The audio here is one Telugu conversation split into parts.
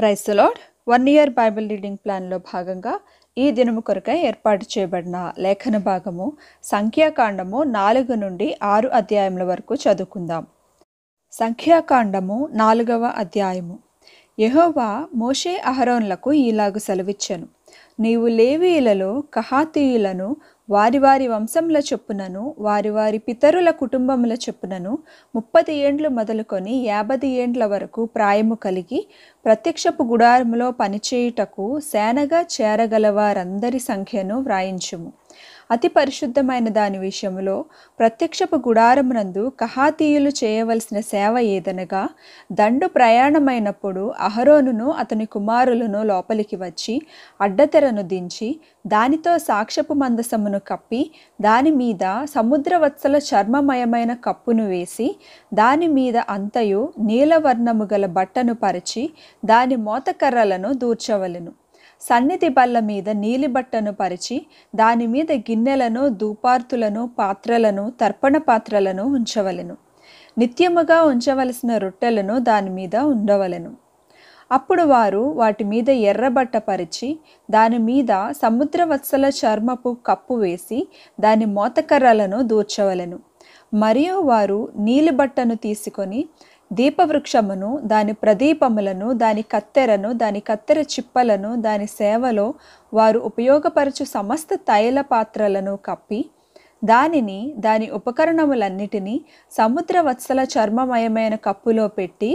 price lord one year Bible reading ప్లాన్లో భాగంగా ఈ దినము కొరకై ఏర్పాటు చేయబడిన లేఖన భాగము సంఖ్యాకాండము నాలుగు నుండి ఆరు అధ్యాయముల వరకు చదువుకుందాం సంఖ్యాకాండము నాలుగవ అధ్యాయము యహోవా మోషే అహరోన్లకు ఈలాగు సెలవిచ్చాను నీవు లేవీయులలో కహాతీయులను వారి వారి వంశముల చొప్పునను వారి వారి పితరుల కుటుంబముల చొప్పునను ముప్పది ఏండ్లు మొదలుకొని యాభై ఏండ్ల వరకు ప్రాయము కలిగి ప్రత్యక్షపు గుడారములో పనిచేయుటకు సేనగా చేరగల వారందరి సంఖ్యను వ్రాయించుము అతి పరిశుద్ధమైన దాని విషయంలో ప్రత్యక్షపు గుడారమునందు కహాతీయులు చేయవలసిన సేవ ఏదనగా దండు ప్రయాణమైనప్పుడు అహరోనును అతని కుమారులను లోపలికి వచ్చి అడ్డతెరను దించి దానితో సాక్ష్యపు మందసమును కప్పి దాని మీద సముద్రవత్సల చర్మమయమైన కప్పును వేసి దాని మీద అంతయు నీలవర్ణము గల బట్టను పరిచి దాని మోతకర్రలను దూర్చవలను సన్నిధి బల్ల మీద నీలిబట్టను పరిచి దానిమీద గిన్నెలను దూపార్తులను పాత్రలను తర్పణ పాత్రలను ఉంచవలెను నిత్యముగా ఉంచవలసిన రొట్టెలను దానిమీద ఉండవలెను అప్పుడు వారు వాటి మీద ఎర్రబట్ట పరిచి దాని మీద సముద్రవత్సల చర్మపు కప్పు వేసి దాని మోతకర్రలను దూర్చవలను మరియు వారు నీలిబట్టను తీసుకొని దీపవృక్షమును దాని ప్రదీపములను దాని కత్తెరను దాని కత్తెర చిప్పలను దాని సేవలో వారు ఉపయోగపరచు సమస్త తైల పాత్రలను కప్పి దానిని దాని ఉపకరణములన్నిటినీ సముద్రవత్సల చర్మమయమైన కప్పులో పెట్టి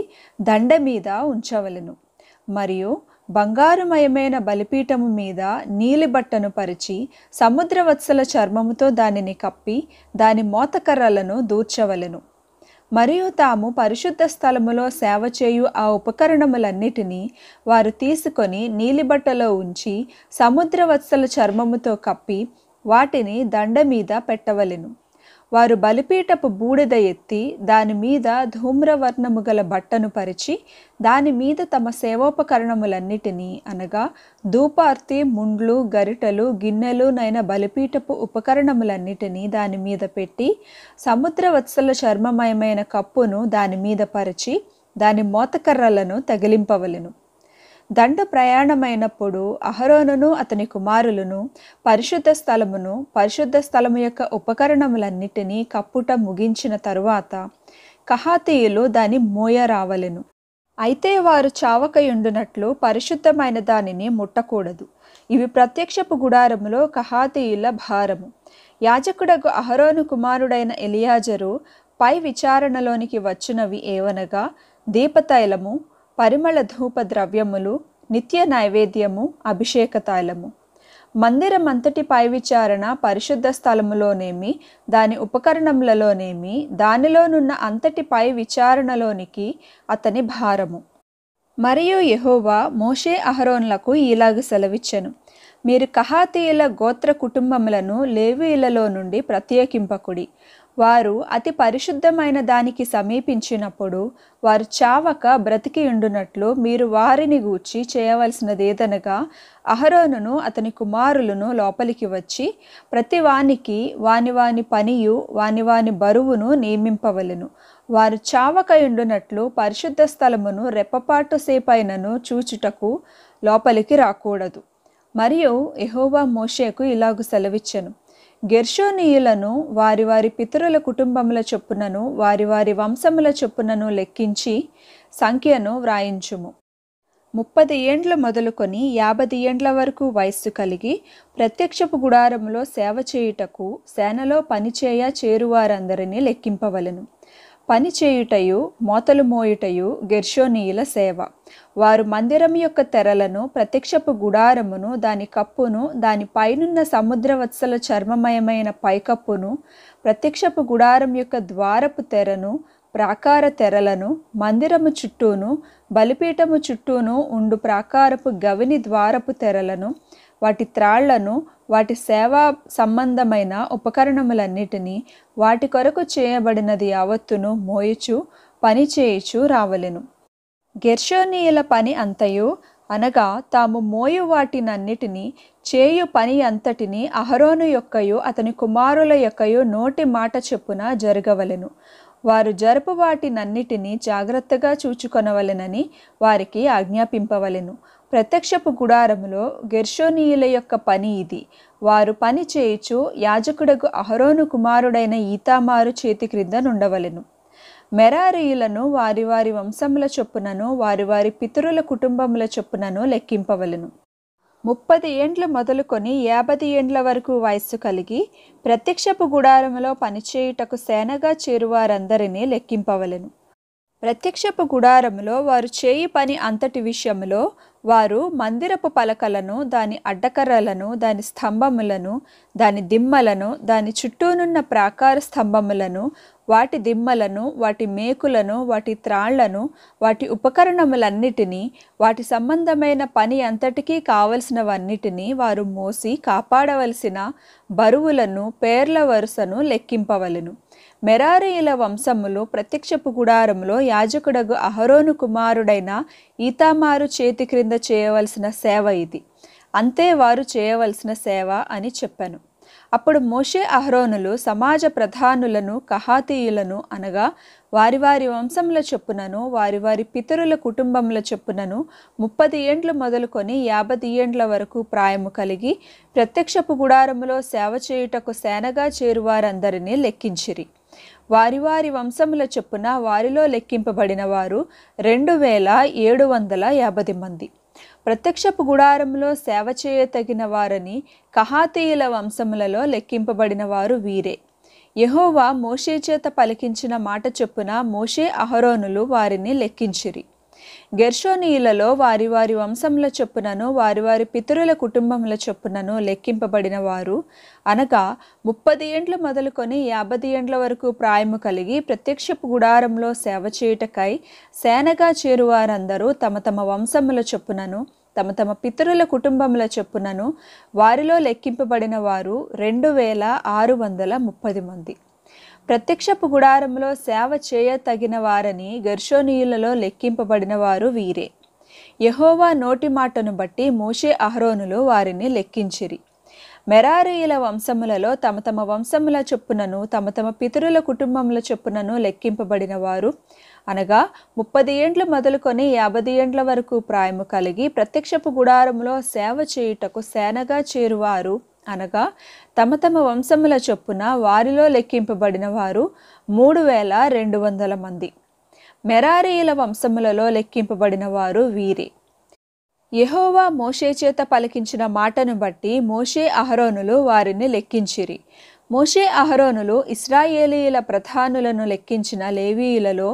దండ మీద ఉంచవలను మరియు బంగారుమయమైన బలిపీఠము మీద నీలి బట్టను పరిచి సముద్రవత్సల చర్మముతో దానిని కప్పి దాని మోతకర్రలను దూర్చవలను మరియు తాము పరిశుద్ధ స్థలములో సేవ చేయు ఆ ఉపకరణములన్నిటినీ వారు తీసుకొని నీలిబట్టలో ఉంచి సముద్రవత్సల చర్మముతో కప్పి వాటిని దండ మీద పెట్టవలెను వారు బలిపీటపు బూడిద ఎత్తి దానిమీద ధూమ్రవర్ణము గల బట్టను పరిచి దానిమీద తమ సేవోపకరణములన్నిటినీ అనగా ధూపార్తి ముండ్లు గరిటలు గిన్నెలు నైన బలిపీటపు ఉపకరణములన్నిటినీ దానిమీద పెట్టి సముద్రవత్సల చర్మమయమైన కప్పును దానిమీద పరిచి దాని మోతకర్రలను తగిలింపవలెను దండ ప్రయాణమైనప్పుడు అహరోనును అతని కుమారులను పరిశుద్ధ స్థలమును పరిశుద్ధ స్థలము యొక్క ఉపకరణములన్నిటినీ కప్పుట ముగించిన తరువాత కహాతీయులు దాని మోయ రావలెను అయితే వారు చావకయుండునట్లు పరిశుద్ధమైన దానిని ముట్టకూడదు ఇవి ప్రత్యక్షపు గుడారములో కహాతీయుల భారము యాజకుడకు అహరోను కుమారుడైన ఎలియాజరు పై విచారణలోనికి వచ్చినవి ఏవనగా దీపతైలము పరిమళ ధూప ద్రవ్యములు నిత్య నైవేద్యము అభిషేక తైలము మందిరమంతటి పై విచారణ పరిశుద్ధ స్థలములోనేమి దాని ఉపకరణములలోనేమి దానిలోనున్న అంతటి పై విచారణలోనికి అతని భారము మరియు యహోవా మోషే అహరోన్లకు ఇలాగ సెలవిచ్చెను మీరు కహాతీయుల గోత్ర కుటుంబములను లేవీలలో నుండి ప్రత్యేకింపకుడి వారు అతి పరిశుద్ధమైన దానికి సమీపించినప్పుడు వారు చావక బ్రతికి ఉండునట్లు మీరు వారిని గూర్చి చేయవలసినదేదనగా అహరోనును అతని కుమారులను లోపలికి వచ్చి ప్రతి వానికి వాని వాని పనియు వాని వాని బరువును నియమింపవలను వారు చావక ఉండునట్లు పరిశుద్ధ స్థలమును రెప్పపాటు సేపైనను చూచుటకు లోపలికి రాకూడదు మరియు ఎహోవా మోషేకు ఇలాగు సెలవిచ్చను గెర్షోనీయులను వారి వారి పితరుల కుటుంబముల చొప్పునను వారి వారి వంశముల చొప్పునను లెక్కించి సంఖ్యను వ్రాయించుము ముప్పది ఏండ్లు మొదలుకొని యాభై ఏండ్ల వరకు వయస్సు కలిగి ప్రత్యక్షపు గుడారములో సేవ చేయుటకు సేనలో పనిచేయ చేరువారందరినీ లెక్కింపవలను పనిచేయుటయు మోతలు మోయుటయు గెర్షోనీయుల సేవ వారు మందిరం యొక్క తెరలను ప్రత్యక్షపు గుడారమును దాని కప్పును దాని పైనున్న సముద్రవత్సల చర్మమయమైన పైకప్పును ప్రత్యక్షపు గుడారం యొక్క ద్వారపు తెరను ప్రాకార తెరలను మందిరము చుట్టూను బలిపీఠము చుట్టూను ఉండు ప్రాకారపు గవిని ద్వారపు తెరలను వాటి త్రాళ్లను వాటి సేవా సంబంధమైన ఉపకరణములన్నిటినీ వాటి కొరకు చేయబడినది యావత్తును మోయచు పని చేయుచు రావలెను గెర్షోనీయుల పని అంతయు అనగా తాము మోయు వాటినన్నిటినీ చేయు పని అంతటిని అహరోను యొక్కయు అతని కుమారుల యొక్కయు నోటి మాట చెప్పున జరగవలెను వారు జరుపు వాటినన్నిటినీ జాగ్రత్తగా చూచుకొనవలెనని వారికి ఆజ్ఞాపింపవలెను ప్రత్యక్షపు గుడారములో గెర్షోనీయుల యొక్క పని ఇది వారు పని చేయుచు యాజకుడకు అహరోను కుమారుడైన ఈతామారు చేతి క్రింద నుండవలెను మెరారీయులను వారి వారి వంశముల చొప్పునను వారి వారి పితరుల కుటుంబముల చొప్పునను లెక్కింపవలను ముప్పది ఏండ్లు మొదలుకొని యాభై ఏండ్ల వరకు వయస్సు కలిగి ప్రత్యక్షపు గుడారములో పనిచేయుటకు సేనగా చేరువారందరినీ లెక్కింపవలను ప్రత్యక్షపు గుడారములో వారు చేయి పని అంతటి విషయములో వారు మందిరపు పలకలను దాని అడ్డకర్రలను దాని స్తంభములను దాని దిమ్మలను దాని చుట్టూనున్న ప్రాకార స్తంభములను వాటి దిమ్మలను వాటి మేకులను వాటి త్రాళ్లను వాటి ఉపకరణములన్నిటినీ వాటి సంబంధమైన పని అంతటికీ కావలసినవన్నిటినీ వారు మోసి కాపాడవలసిన బరువులను పేర్ల వరుసను లెక్కింపవలను మెరారీయుల వంశములు ప్రత్యక్షపు గుడారంలో యాజకుడగు అహరోను కుమారుడైన ఈతామారు చేతి క్రింద చేయవలసిన సేవ ఇది అంతే వారు చేయవలసిన సేవ అని చెప్పాను అప్పుడు మోషే అహరోనులు సమాజ ప్రధానులను కహాతీయులను అనగా వారి వారి వంశముల చొప్పునను వారి వారి పితరుల కుటుంబముల చొప్పునను ముప్పది ఏండ్లు మొదలుకొని యాభై ఏండ్ల వరకు ప్రాయము కలిగి ప్రత్యక్షపు గుడారములో సేవ చేయుటకు సేనగా చేరువారందరినీ లెక్కించిరి వారి వారి వంశముల చొప్పున వారిలో లెక్కింపబడిన వారు రెండు వేల ఏడు వందల యాభై మంది ప్రత్యక్షపు గుడారంలో సేవ చేయతగిన వారని కహాతీయుల వంశములలో లెక్కింపబడిన వారు వీరే యహోవా మోషే చేత పలికించిన మాట చొప్పున మోషే అహరోనులు వారిని లెక్కించిరి గెర్షోనీయులలో వారి వారి వంశముల చొప్పునను వారి వారి పితరుల కుటుంబముల చొప్పునను లెక్కింపబడిన వారు అనగా ముప్పది ఏండ్లు మొదలుకొని యాభై ఏండ్ల వరకు ప్రాయము కలిగి ప్రత్యక్షపు గుడారంలో సేవ చేయుటకై సేనగా చేరువారందరూ తమ తమ వంశముల చొప్పునను తమ తమ పితరుల కుటుంబముల చొప్పునను వారిలో లెక్కింపబడిన వారు రెండు వేల ఆరు వందల ముప్పది మంది ప్రత్యక్షపు గుడారంలో సేవ చేయ తగిన వారని గర్షోనీయులలో లెక్కింపబడిన వారు వీరే యహోవా నోటి మాటను బట్టి మోషే అహరోనులు వారిని లెక్కించిరి మెరారీయుల వంశములలో తమ తమ వంశముల చొప్పునను తమ తమ పితరుల కుటుంబముల చొప్పునను లెక్కింపబడిన వారు అనగా ముప్పది ఏండ్లు మొదలుకొని యాభై ఏండ్ల వరకు ప్రాయము కలిగి ప్రత్యక్షపు గుడారములో సేవ చేయుటకు సేనగా చేరువారు అనగా తమ తమ వంశముల చొప్పున వారిలో లెక్కింపబడిన వారు మూడు వేల రెండు వందల మంది మెరారీయుల వంశములలో లెక్కింపబడిన వారు వీరి యహోవా మోషే చేత పలికించిన మాటను బట్టి మోషే అహరోనులు వారిని లెక్కించిరి మోషే అహరోనులు ఇస్రాయేలీయుల ప్రధానులను లెక్కించిన లేవీయులలో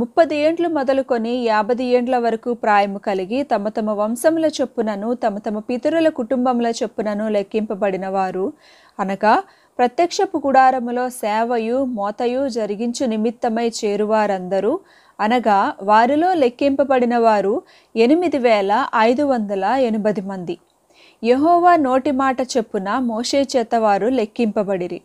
ముప్పది ఏండ్లు మొదలుకొని యాభై ఏండ్ల వరకు ప్రాయము కలిగి తమ తమ వంశముల చొప్పునను తమ తమ పితరుల కుటుంబముల చొప్పునను లెక్కింపబడిన వారు అనగా ప్రత్యక్షపు గుడారములో సేవయు మోతయు జరిగించు నిమిత్తమై చేరువారందరూ అనగా వారిలో లెక్కింపబడిన వారు ఎనిమిది వేల ఐదు వందల ఎనిమిది మంది యహోవా నోటి మాట చెప్పున మోషే చేత వారు లెక్కింపబడిరి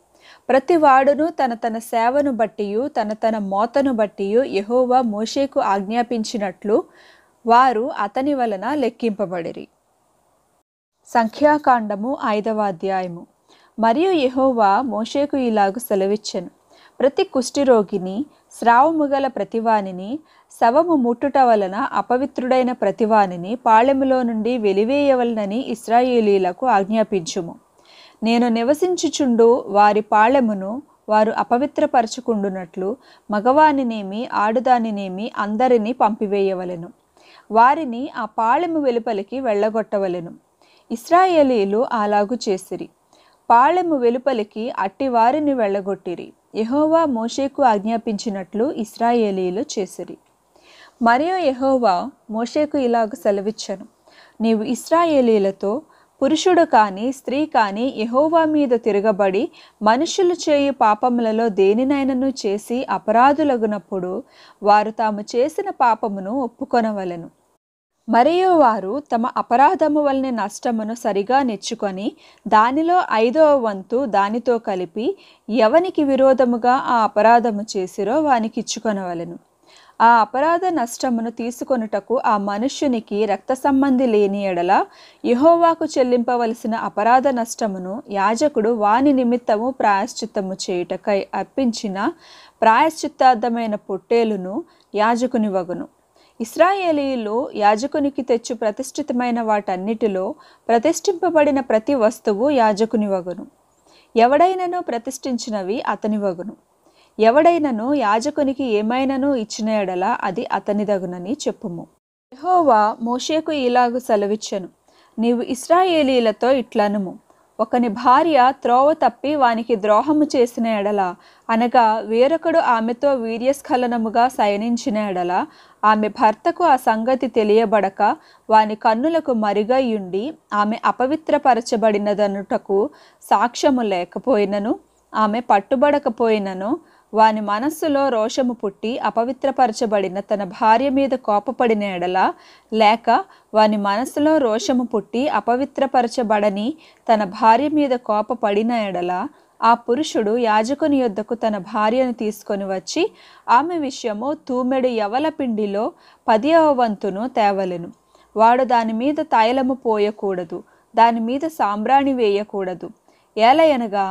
ప్రతి వాడును తన తన సేవను బట్టి తన తన మోతను బట్టి యహోవా మోషేకు ఆజ్ఞాపించినట్లు వారు అతని వలన లెక్కింపబడిరి సంఖ్యాకాండము ఐదవ అధ్యాయము మరియు యహోవా మోషేకు ఇలాగు సెలవిచ్చెను ప్రతి రోగిని స్రావము గల ప్రతివానిని శవము ముట్టుట వలన అపవిత్రుడైన ప్రతివానిని పాళెములో నుండి వెలివేయవలనని ఇస్రాయేలీలకు ఆజ్ఞాపించుము నేను నివసించుచుండు వారి పాళెమును వారు అపవిత్రపరచుకుండునట్లు మగవానినేమి ఆడుదానినేమి అందరినీ పంపివేయవలెను వారిని ఆ పాళెము వెలుపలికి వెళ్ళగొట్టవలెను ఇస్రాయేలీలు అలాగు చేసిరి పాళెము వెలుపలికి అట్టి వారిని వెళ్ళగొట్టిరి యహోవా మోషేకు ఆజ్ఞాపించినట్లు ఇస్రాయేలీలు చేసిరి మరియు యహోవా మోషేకు ఇలాగ సెలవిచ్చను నీవు ఇస్రాయేలీలతో పురుషుడు కానీ స్త్రీ కానీ యహోవా మీద తిరగబడి మనుషులు చేయు పాపములలో దేనినైనను చేసి అపరాధులగునప్పుడు వారు తాము చేసిన పాపమును ఒప్పుకొనవలను మరియు వారు తమ అపరాధము వలన నష్టమును సరిగా నెచ్చుకొని దానిలో ఐదవ వంతు దానితో కలిపి ఎవనికి విరోధముగా ఆ అపరాధము చేసిరో వానికిచ్చుకొనవలను ఆ అపరాధ నష్టమును తీసుకొనుటకు ఆ మనుష్యునికి రక్త సంబంధి లేని ఎడల యహోవాకు చెల్లింపవలసిన అపరాధ నష్టమును యాజకుడు వాని నిమిత్తము ప్రాయశ్చిత్తము చేయుటకై అర్పించిన ప్రాయశ్చిత్తార్థమైన పొట్టేలును యాజకుని వగును ఇస్రాయేలీలు యాజకునికి తెచ్చు ప్రతిష్ఠితమైన వాటన్నిటిలో ప్రతిష్ఠింపబడిన ప్రతి వస్తువు యాజకుని వగును ఎవడైనను ప్రతిష్ఠించినవి అతని వగును ఎవడైనను యాజకునికి ఏమైనను ఇచ్చిన ఎడలా అది అతనిదగునని చెప్పుము యహోవా మోషేకు ఇలాగు సెలవిచ్చను నీవు ఇస్రాయేలీలతో ఇట్లనుము ఒకని భార్య త్రోవ తప్పి వానికి ద్రోహము చేసిన ఎడల అనగా వేరొకడు ఆమెతో వీర్యస్ఖలనముగా శయనించిన ఎడల ఆమె భర్తకు ఆ సంగతి తెలియబడక వాని కన్నులకు మరుగయ్యుండి ఆమె అపవిత్రపరచబడినదనుటకు సాక్ష్యము లేకపోయినను ఆమె పట్టుబడకపోయినను వాని మనస్సులో రోషము పుట్టి అపవిత్రపరచబడిన తన భార్య మీద కోపపడిన ఎడల లేక వాని మనస్సులో రోషము పుట్టి అపవిత్రపరచబడని తన భార్య మీద కోపపడిన ఎడల ఆ పురుషుడు యాజకుని యొద్దకు తన భార్యను తీసుకొని వచ్చి ఆమె విషయము తూమెడు యవల పిండిలో పదియవ వంతును తేవలను వాడు దాని మీద తైలము పోయకూడదు దాని మీద సాంబ్రాణి వేయకూడదు ఏలయనగా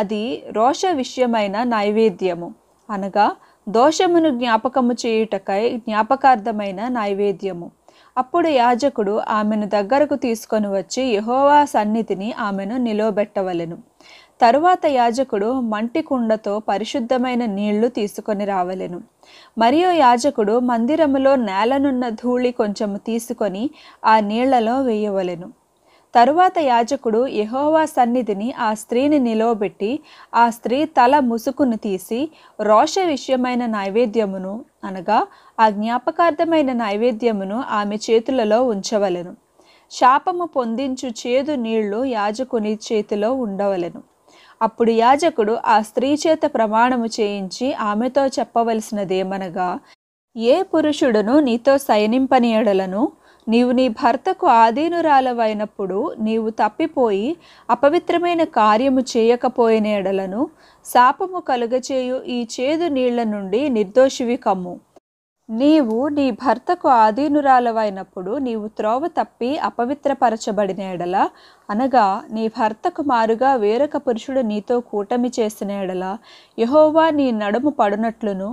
అది రోష విషయమైన నైవేద్యము అనగా దోషమును జ్ఞాపకము చేయుటకై జ్ఞాపకార్థమైన నైవేద్యము అప్పుడు యాజకుడు ఆమెను దగ్గరకు తీసుకొని వచ్చి యహోవా సన్నిధిని ఆమెను నిలవబెట్టవలెను తరువాత యాజకుడు మంటి కుండతో పరిశుద్ధమైన నీళ్లు తీసుకొని రావలెను మరియు యాజకుడు మందిరములో నేలనున్న ధూళి కొంచెము తీసుకొని ఆ నీళ్లలో వేయవలెను తరువాత యాజకుడు యహోవా సన్నిధిని ఆ స్త్రీని నిలవబెట్టి ఆ స్త్రీ తల ముసుకును తీసి రోష విషయమైన నైవేద్యమును అనగా ఆ జ్ఞాపకార్థమైన నైవేద్యమును ఆమె చేతులలో ఉంచవలను శాపము పొందించు చేదు నీళ్లు యాజకుని చేతిలో ఉండవలను అప్పుడు యాజకుడు ఆ స్త్రీ చేత ప్రమాణము చేయించి ఆమెతో చెప్పవలసినదేమనగా ఏ పురుషుడును నీతో సయనింపని నీవు నీ భర్తకు ఆధీనురాలవైనప్పుడు నీవు తప్పిపోయి అపవిత్రమైన కార్యము చేయకపోయినేడలను శాపము కలుగచేయు ఈ చేదు నీళ్ల నుండి నిర్దోషివి కమ్ము నీవు నీ భర్తకు ఆధీనురాలవైనప్పుడు నీవు త్రోవ తప్పి అపవిత్రపరచబడిన ఎడల అనగా నీ భర్తకు మారుగా వేరొక పురుషుడు నీతో కూటమి చేసిన ఎడల యహోవా నీ నడుము పడునట్లును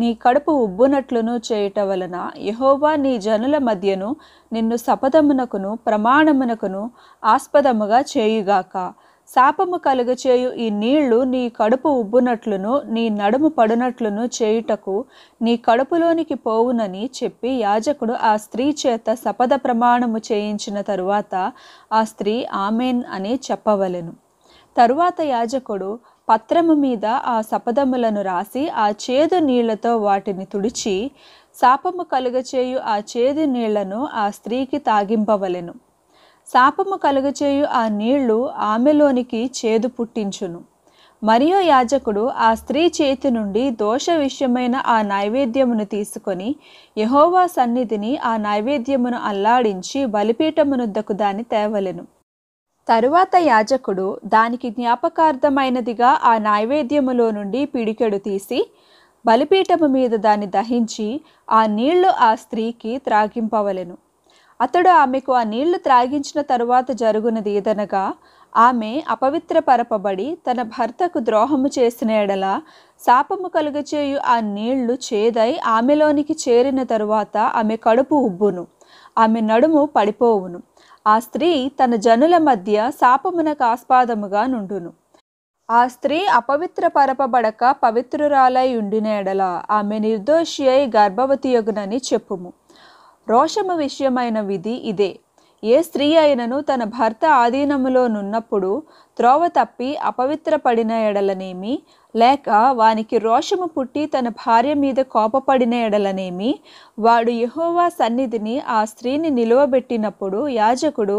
నీ కడుపు ఉబ్బునట్లును చేయుట వలన యహోవా నీ జనుల మధ్యను నిన్ను సపదమునకును ప్రమాణమునకును ఆస్పదముగా చేయుగాక శాపము కలుగచేయు ఈ నీళ్లు నీ కడుపు ఉబ్బునట్లును నీ నడుము పడునట్లును చేయుటకు నీ కడుపులోనికి పోవునని చెప్పి యాజకుడు ఆ స్త్రీ చేత సపద ప్రమాణము చేయించిన తరువాత ఆ స్త్రీ ఆమెన్ అని చెప్పవలెను తరువాత యాజకుడు పత్రము మీద ఆ సపదములను రాసి ఆ చేదు నీళ్లతో వాటిని తుడిచి శాపము కలుగచేయు ఆ చేదు నీళ్లను ఆ స్త్రీకి తాగింపవలెను శాపము కలుగచేయు ఆ నీళ్లు ఆమెలోనికి చేదు పుట్టించును మరియు యాజకుడు ఆ స్త్రీ చేతి నుండి దోష విషయమైన ఆ నైవేద్యమును తీసుకొని యహోవా సన్నిధిని ఆ నైవేద్యమును అల్లాడించి బలిపీఠమునుద్దకు దాన్ని తేవలెను తరువాత యాజకుడు దానికి జ్ఞాపకార్థమైనదిగా ఆ నైవేద్యములో నుండి పిడికెడు తీసి బలిపీఠము మీద దాన్ని దహించి ఆ నీళ్లు ఆ స్త్రీకి త్రాగింపవలెను అతడు ఆమెకు ఆ నీళ్లు త్రాగించిన తరువాత జరుగునది ఏదనగా ఆమె అపవిత్రపరపబడి తన భర్తకు ద్రోహము చేసిన ఎడల శాపము కలుగచేయు ఆ నీళ్లు చేదై ఆమెలోనికి చేరిన తరువాత ఆమె కడుపు ఉబ్బును ఆమె నడుము పడిపోవును ఆ స్త్రీ తన జనుల మధ్య శాపమునకు ఆస్పాదముగా నుండును ఆ స్త్రీ అపవిత్ర పరపబడక పవిత్రురాలై ఉండిన ఎడల ఆమె నిర్దోషి అయి గర్భవతి యొగునని చెప్పుము రోషము విషయమైన విధి ఇదే ఏ స్త్రీ అయినను తన భర్త ఆధీనములో నున్నప్పుడు త్రోవ తప్పి అపవిత్రపడిన ఎడలనేమి లేక వానికి రోషము పుట్టి తన భార్య మీద కోపపడిన ఎడలనేమి వాడు యహోవా సన్నిధిని ఆ స్త్రీని నిలువబెట్టినప్పుడు యాజకుడు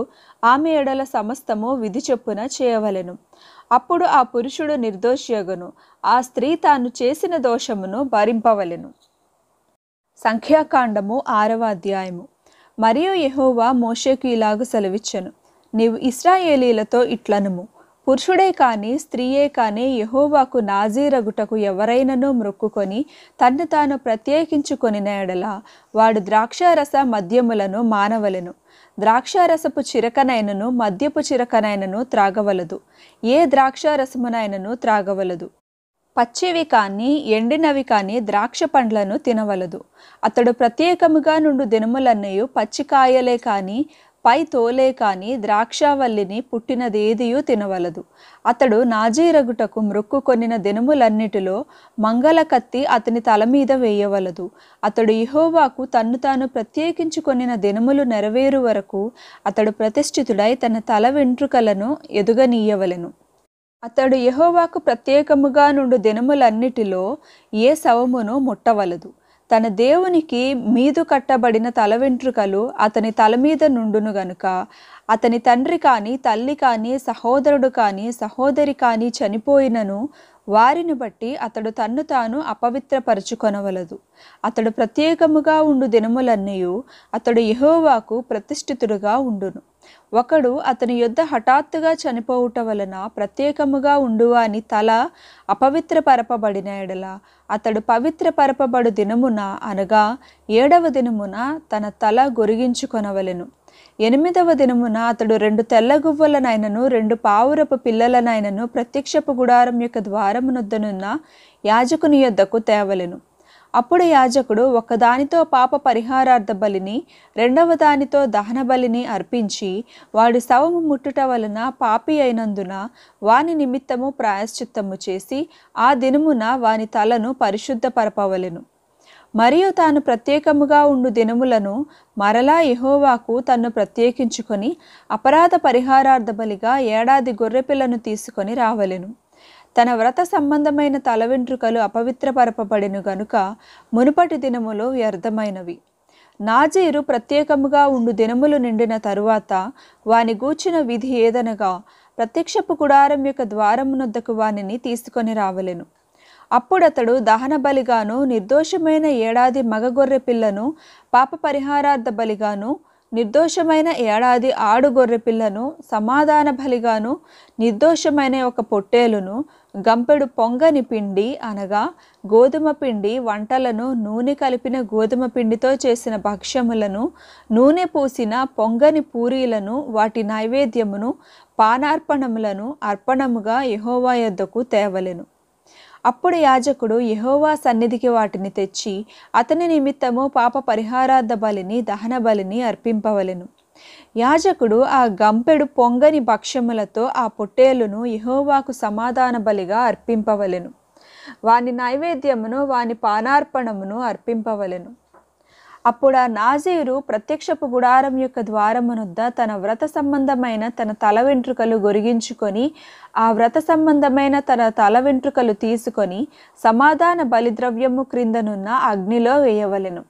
ఆమె ఎడల సమస్తము విధి చొప్పున చేయవలెను అప్పుడు ఆ పురుషుడు నిర్దోషియగను ఆ స్త్రీ తాను చేసిన దోషమును భరింపవలెను సంఖ్యాకాండము ఆరవ అధ్యాయము మరియు యహోవా మోషేకు ఇలాగు సెలవిచ్చను నీవు ఇస్రాయేలీలతో ఇట్లనుము పురుషుడే కానీ స్త్రీయే కానీ యహోవాకు నాజీరగుటకు ఎవరైనను మొక్కుకొని తన్ను తాను ప్రత్యేకించుకొని నేడలా వాడు ద్రాక్షారస మద్యములను మానవలను ద్రాక్షారసపు చిరకనైనను మద్యపు చిరకనైనను త్రాగవలదు ఏ ద్రాక్షారసమునైనను త్రాగవలదు పచ్చివి కానీ ఎండినవి కానీ ద్రాక్ష పండ్లను తినవలదు అతడు ప్రత్యేకముగా నుండు దినములన్నయూ పచ్చికాయలే కానీ పై తోలే కానీ ద్రాక్షావల్లిని పుట్టినదేదియూ తినవలదు అతడు నాజీరగుటకు మృక్కు కొనిన దినములన్నిటిలో మంగళకత్తి అతని తల మీద వేయవలదు అతడు ఇహోవాకు తన్ను తాను ప్రత్యేకించుకొనిన దినములు నెరవేరు వరకు అతడు ప్రతిష్ఠితుడై తన తల వెంట్రుకలను ఎదుగనీయవలెను అతడు యహోవాకు ప్రత్యేకముగా నుండు దినములన్నిటిలో ఏ శవమును ముట్టవలదు తన దేవునికి మీదు కట్టబడిన తల వెంట్రుకలు అతని తల మీద నుండును గనుక అతని తండ్రి కానీ తల్లి కానీ సహోదరుడు కానీ సహోదరి కానీ చనిపోయినను వారిని బట్టి అతడు తన్ను తాను అపవిత్రపరచుకొనవలదు అతడు ప్రత్యేకముగా ఉండు దినములన్నయూ అతడు యహోవాకు ప్రతిష్ఠితుడుగా ఉండును ఒకడు అతని యుద్ధ హఠాత్తుగా చనిపోవుట వలన ప్రత్యేకముగా ఉండువా అని తల అపవిత్రపరపబడిన ఎడల అతడు పవిత్రపరపబడు దినమున అనగా ఏడవ దినమున తన తల గొరిగించుకొనవలెను ఎనిమిదవ దినమున అతడు రెండు తెల్లగువ్వలనైనను రెండు పావురపు పిల్లలనైనను ప్రత్యక్షపు గుడారం యొక్క ద్వారమునొద్దనున్న యాజకుని యొద్దకు తేవలెను అప్పుడు యాజకుడు ఒకదానితో పాప పరిహారార్థ బలిని రెండవ దానితో దహన బలిని అర్పించి వాడి శవము ముట్టుట వలన పాపి అయినందున వాని నిమిత్తము ప్రాయశ్చిత్తము చేసి ఆ దినమున వాని తలను పరిశుద్ధపరపవలెను మరియు తాను ప్రత్యేకముగా ఉండు దినములను మరలా ఇహోవాకు తన్ను ప్రత్యేకించుకొని అపరాధ పరిహారార్థ బలిగా ఏడాది గొర్రెపిల్లను తీసుకొని రావలెను తన వ్రత సంబంధమైన తల వెంట్రుకలు అపవిత్రపరపబడిను గనుక మునుపటి దినములో వ్యర్థమైనవి నాజీరు ప్రత్యేకముగా ఉండు దినములు నిండిన తరువాత వాని గూర్చిన విధి ఏదనగా ప్రత్యక్షపు గుడారం యొక్క ద్వారమునొద్దకు వానిని తీసుకొని రావలెను అప్పుడతడు దహన బలిగాను నిర్దోషమైన ఏడాది మగగొర్రె పిల్లను పాప పరిహారార్థ బలిగాను నిర్దోషమైన ఏడాది ఆడు గొర్రె పిల్లను సమాధాన బలిగాను నిర్దోషమైన ఒక పొట్టేలును గంపెడు పొంగని పిండి అనగా గోధుమ పిండి వంటలను నూనె కలిపిన గోధుమ పిండితో చేసిన భక్ష్యములను నూనె పూసిన పొంగని పూరీలను వాటి నైవేద్యమును పానార్పణములను అర్పణముగా యహోవా యొద్దకు తేవలెను అప్పుడు యాజకుడు యహోవా సన్నిధికి వాటిని తెచ్చి అతని నిమిత్తము పాప పరిహారార్థ బలిని దహన బలిని అర్పింపవలెను యాజకుడు ఆ గంపెడు పొంగని భక్ష్యములతో ఆ పొట్టేలును యహోవాకు సమాధాన బలిగా అర్పింపవలెను వాని నైవేద్యమును వాని పానార్పణమును అర్పింపవలెను అప్పుడు ఆ నాజీరు ప్రత్యక్షపు గుడారం యొక్క ద్వారమునుద్ద తన వ్రత సంబంధమైన తన తల వెంట్రుకలు గొరిగించుకొని ఆ వ్రత సంబంధమైన తన తల వెంట్రుకలు తీసుకొని సమాధాన బలిద్రవ్యము క్రిందనున్న అగ్నిలో వేయవలెను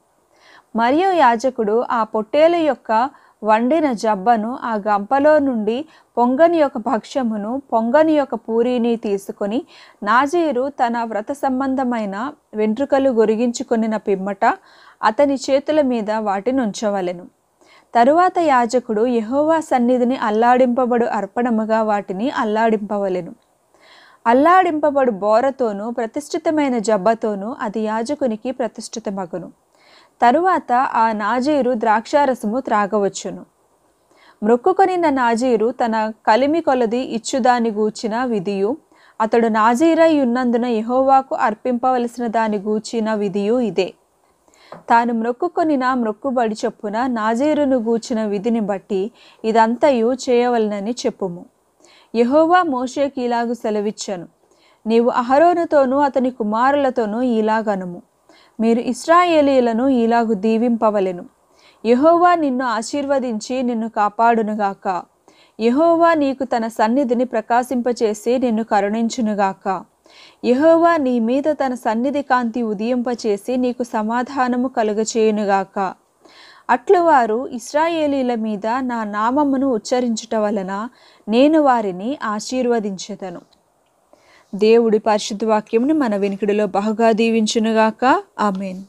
మరియు యాజకుడు ఆ పొట్టేలు యొక్క వండిన జబ్బను ఆ గంపలో నుండి పొంగని యొక్క భక్ష్యమును పొంగని యొక్క పూరిని తీసుకొని నాజీరు తన వ్రత సంబంధమైన వెంట్రుకలు గొరిగించుకొనిన పిమ్మట అతని చేతుల మీద వాటిని ఉంచవలెను తరువాత యాజకుడు యహోవా సన్నిధిని అల్లాడింపబడు అర్పణముగా వాటిని అల్లాడింపవలెను అల్లాడింపబడు బోరతోనూ ప్రతిష్ఠితమైన జబ్బతోనూ అది యాజకునికి ప్రతిష్ఠితమగును తరువాత ఆ నాజీరు ద్రాక్షారసము త్రాగవచ్చును మృక్కుకొనిన నాజీరు తన కలిమి కొలది ఇచ్చుదాని గూర్చిన విధియు అతడు నాజీరై ఉన్నందున యహోవాకు అర్పింపవలసిన దాని గూర్చిన విధియు ఇదే తాను నా మ్రొక్కుబడి చొప్పున నాజేరును గూర్చిన విధిని బట్టి ఇదంతయు చేయవలనని చెప్పుము యహోవా మోషేకి ఇలాగు సెలవిచ్చను నీవు అహరోనుతోనూ అతని కుమారులతోనూ ఇలాగనుము మీరు ఇస్రాయేలీలను ఇలాగు దీవింపవలెను యహోవా నిన్ను ఆశీర్వదించి నిన్ను కాపాడునుగాక యహోవా నీకు తన సన్నిధిని ప్రకాశింపచేసి నిన్ను కరుణించునుగాక యహోవా నీ మీద తన సన్నిధి కాంతి ఉదయింపచేసి నీకు సమాధానము కలుగచేయునుగాక అట్లు వారు ఇస్రాయేలీల మీద నా నామమును ఉచ్చరించుట వలన నేను వారిని ఆశీర్వదించదను దేవుడి పరిశుద్ధ వాక్యమును మన వెనుకడిలో బహుగా దీవించునుగాక ఆమెన్